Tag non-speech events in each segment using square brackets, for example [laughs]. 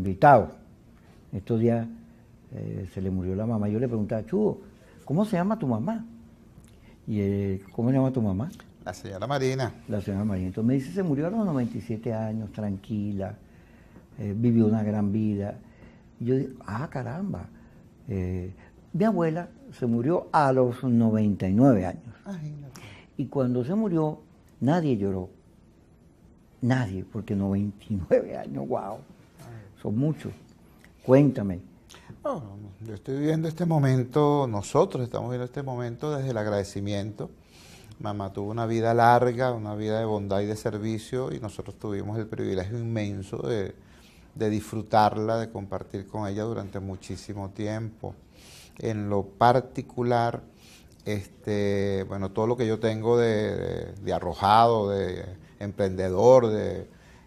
invitado. Estos días eh, se le murió la mamá. Yo le preguntaba, Chugo, ¿cómo se llama tu mamá? Y eh, ¿cómo se llama tu mamá? La señora Marina. La señora Marina. Entonces me dice, se murió a los 97 años, tranquila, eh, vivió una gran vida. yo digo, ah, caramba. mi abuela se murió a los 99 años. Y cuando se murió, nadie lloró. Nadie, porque 99 años, wow son muchos. Cuéntame. yo estoy viviendo este momento, nosotros estamos viviendo este momento desde el agradecimiento. Mamá tuvo una vida larga, una vida de bondad y de servicio, y nosotros tuvimos el privilegio inmenso de, disfrutarla, de compartir con ella durante muchísimo tiempo. En lo particular, este, bueno, todo lo que yo tengo de, de arrojado, de emprendedor, de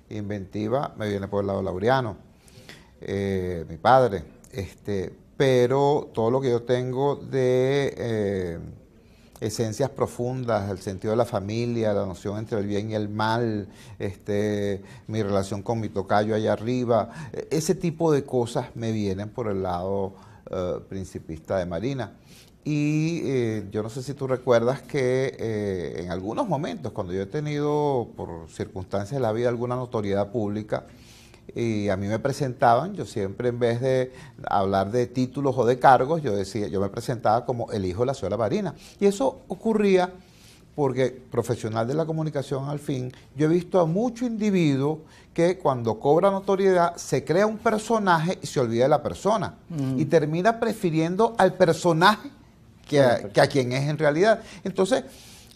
inventiva, me viene por el lado laureano eh, mi padre, este, pero todo lo que yo tengo de eh, esencias profundas, el sentido de la familia, la noción entre el bien y el mal, este, mi relación con mi tocayo allá arriba, e-, ese tipo de cosas me vienen por el lado eh, principista de Marina. Y yo no sé si tú recuerdas que en algunos momentos, cuando yo he tenido, por circunstancias de la vida, alguna notoriedad pública, y a mí me presentaban, yo siempre en vez de hablar de títulos o de cargos, yo decía, yo me presentaba como el hijo de la señora Marina. Y eso ocurría porque profesional de la comunicación al fin, yo he visto a muchos individuos que cuando cobra notoriedad se crea un personaje y se olvida de la persona mm. y termina prefiriendo al personaje que a quien es en realidad. Entonces,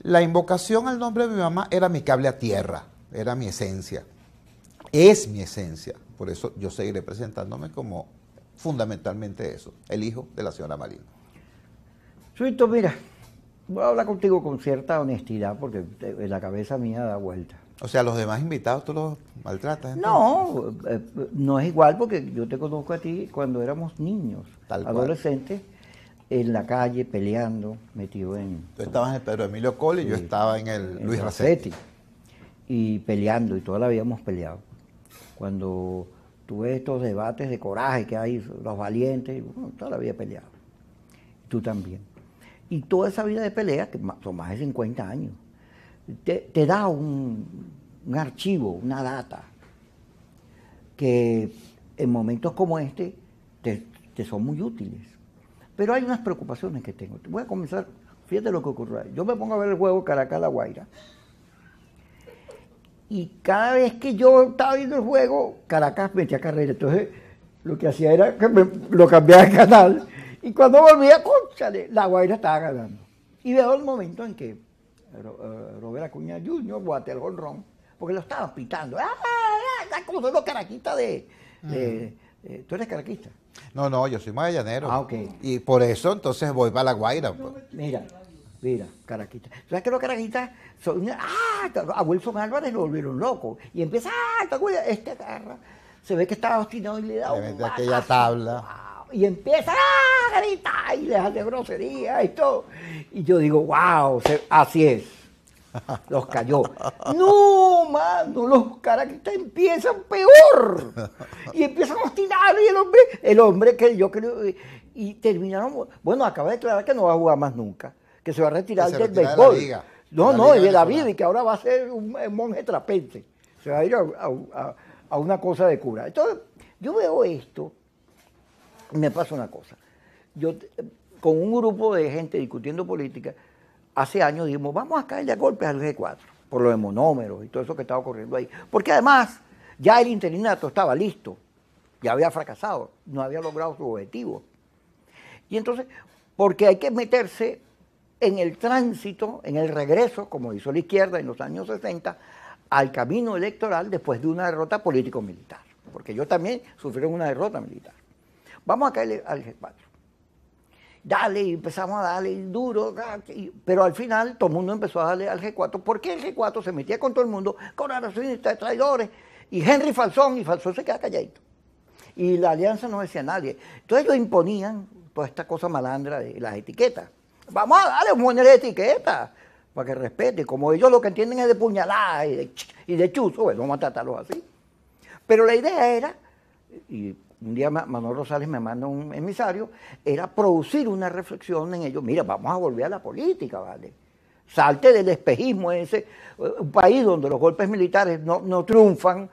la invocación al nombre de mi mamá era mi cable a tierra, era mi esencia es mi esencia. Por eso yo seguiré presentándome como fundamentalmente eso, el hijo de la señora Marina. Suito, mira, voy a hablar contigo con cierta honestidad porque la cabeza mía da vuelta. O sea, los demás invitados tú los maltratas. No, eh, eh, no es igual porque yo te conozco a ti cuando éramos niños, Tal adolescentes, en la calle peleando, metido en... Tú estabas en el Pedro Emilio Cole y yo estaba en el Luis Racetti. Y peleando, y todavía habíamos peleado. Cuando tuve estos debates de coraje que hay, los valientes, toda la vida he peleado. Tú también. Y toda esa vida de pelea, que son más de 50 años, te, da un, archivo, una data, que en momentos como este te, son muy útiles. Pero hay unas preocupaciones que tengo. Voy a comenzar, fíjate lo que ocurrió. Yo me pongo a ver el juego Caracas-La Guaira y cada vez que yo estaba viendo el juego, Caracas metía carrera. Entonces, lo que hacía era que lo cambiaba de canal. Y cuando volvía, a La Guaira estaba ganando. Y veo el momento en que Roberto eh, Robert Acuña Jr. guate el porque lo estaban pitando. ¡Ah! ah, ah! como son los caraquistas de, eh, ¿Tú eres caraquista? No, no, yo soy magallanero. Ah, ok. Y por eso entonces voy para La Guaira. Pues. Mira, Mira, Caraquita. ¿Sabes que los caraquitas son. ¡Ah! A Wilson Álvarez lo volvieron loco. Y empieza. ¡Ah! Este Se ve que estaba obstinado y le da un. aquella tabla. y empieza. ¡Ah! gritar Y le de grosería y todo. Y yo digo, ¡wow! así es. [laughs] Los cayó. no, mano, los caraquitas empiezan peor. Y empiezan a obstinar. Y el hombre, el hombre que yo creo. Y terminaron. Bueno, acaba de declarar que no va a jugar más nunca que se va a retirar del béisbol. no, no, y de la vida, y que ahora va a ser un monje trapente. Se va a ir a, una cosa de cura. Entonces, yo veo esto y me pasa una cosa. Yo, eh, con un grupo de gente discutiendo política, hace años dijimos, vamos a caerle a golpes al G4, por los monómeros y todo eso que estaba ocurriendo ahí. Porque además, ya el interinato estaba listo, ya había fracasado, no había logrado su objetivo. Y entonces, porque hay que meterse en el tránsito, en el regreso, como hizo la izquierda en los años 60, al camino electoral después de una derrota político-militar, porque yo también sufrieron una derrota militar. Vamos a caer al G4. Dale, empezamos a darle duro, ah, pero al final todo el mundo empezó a darle al G4, porque el G4 se metía con todo el mundo, con de traidores, y Henry Falsón, y Falsón se queda calladito. Y la alianza no decía a nadie. Entonces ellos imponían toda esta cosa malandra de las etiquetas. Vamos a darle un la etiqueta para que respete. Como ellos lo que entienden es de puñalada y de, chuzo, pues vamos a tratarlos así. Pero la idea era, y un día Manuel Rosales me manda un emisario, era producir una reflexión en ellos. Mira, vamos a volver a la política, ¿vale? Salte del espejismo ese, eh, país donde los golpes militares no, triunfan,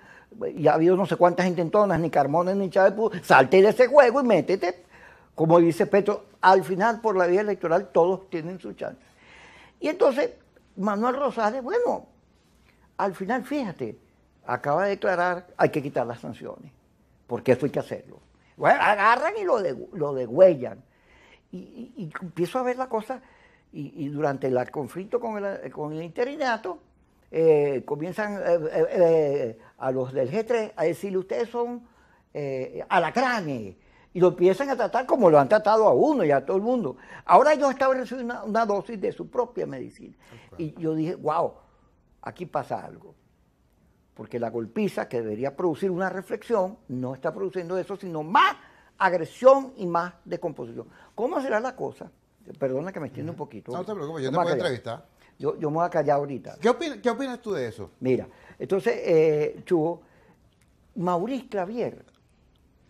Y ha habido no sé cuántas intentonas, ni Carmona ni Chávez, salte de ese juego y métete como dice Petro, al final por la vía electoral todos tienen su chance. Y entonces Manuel Rosales, bueno, al final fíjate, acaba de declarar, hay que quitar las sanciones, porque eso hay que hacerlo. Bueno, agarran y lo, de, Y, empiezo a ver la cosa, y, durante el conflicto con el, interinato, eh, comienzan eh, eh, a los del G3 a decirle, ustedes son alacranes, y lo empiezan a tratar como lo han tratado a uno y a todo el mundo. Ahora ellos estaba recibiendo una, dosis de su propia medicina. Y yo dije, wow, aquí pasa algo. Porque la golpiza que debería producir una reflexión no está produciendo eso, sino más agresión y más descomposición. ¿Cómo será la cosa? Perdona que me extiendo un poquito. No te preocupes, yo no voy a entrevistar. Yo, me voy a callar ahorita. ¿Qué, opinas tú de eso? Mira, entonces, eh, Chubo, Maurice Clavier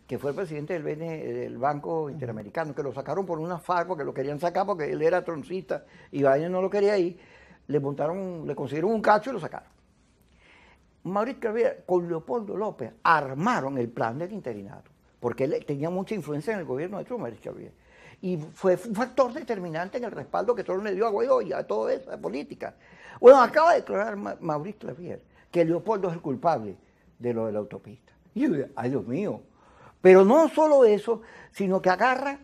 que fue el presidente del, del Banco Interamericano, que lo sacaron por una FARC que lo querían sacar porque él era troncista y Baño no lo quería ir, le montaron, le consiguieron un cacho y lo sacaron. Mauricio Clavier con Leopoldo López armaron el plan del interinato, porque él tenía mucha influencia en el gobierno de Trump, Mauricio Y fue un factor determinante en el respaldo que Trump le dio a Guaidó y a toda esa política. Bueno, acaba de declarar Mauricio Clavier que Leopoldo es el culpable de lo de la autopista. Y yo, ay Dios mío, pero no solo eso, sino que agarra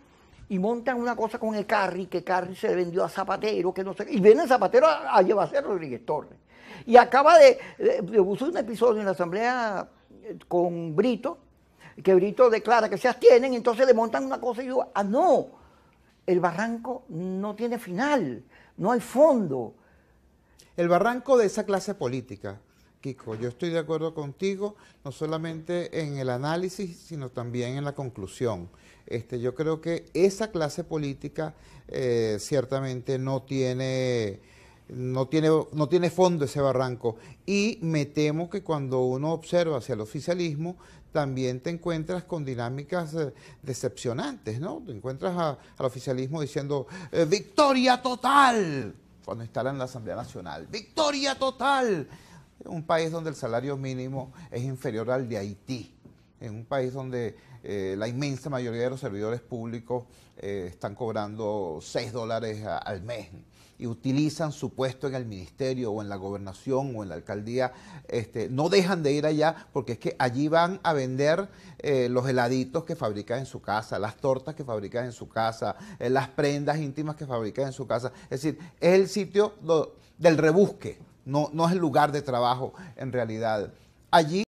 y montan una cosa con el carry, que carry se vendió a Zapatero, que no sé, y viene Zapatero a, a llevarse a Rodríguez Torres. Y acaba de, de, un episodio en la asamblea eh, con Brito, que Brito declara que se abstienen, entonces le montan una cosa y yo, ah, no, el barranco no tiene final, no hay fondo. El barranco de esa clase política, Kiko, yo estoy de acuerdo contigo, no solamente en el análisis, sino también en la conclusión. Este, yo creo que esa clase política eh, ciertamente no tiene, no, tiene, no tiene fondo ese barranco. Y me temo que cuando uno observa hacia el oficialismo, también te encuentras con dinámicas eh, decepcionantes, ¿no? Te encuentras al oficialismo diciendo, eh, ¡victoria total! Cuando en la Asamblea Nacional, ¡victoria total! un país donde el salario mínimo es inferior al de Haití, en un país donde eh, la inmensa mayoría de los servidores públicos eh, están cobrando 6 dólares al mes y utilizan su puesto en el ministerio o en la gobernación o en la alcaldía, este, no dejan de ir allá porque es que allí van a vender eh, los heladitos que fabrican en su casa, las tortas que fabrican en su casa, las prendas íntimas que fabrican en su casa. Es decir, es el sitio del rebusque no, no es el lugar de trabajo en realidad. Allí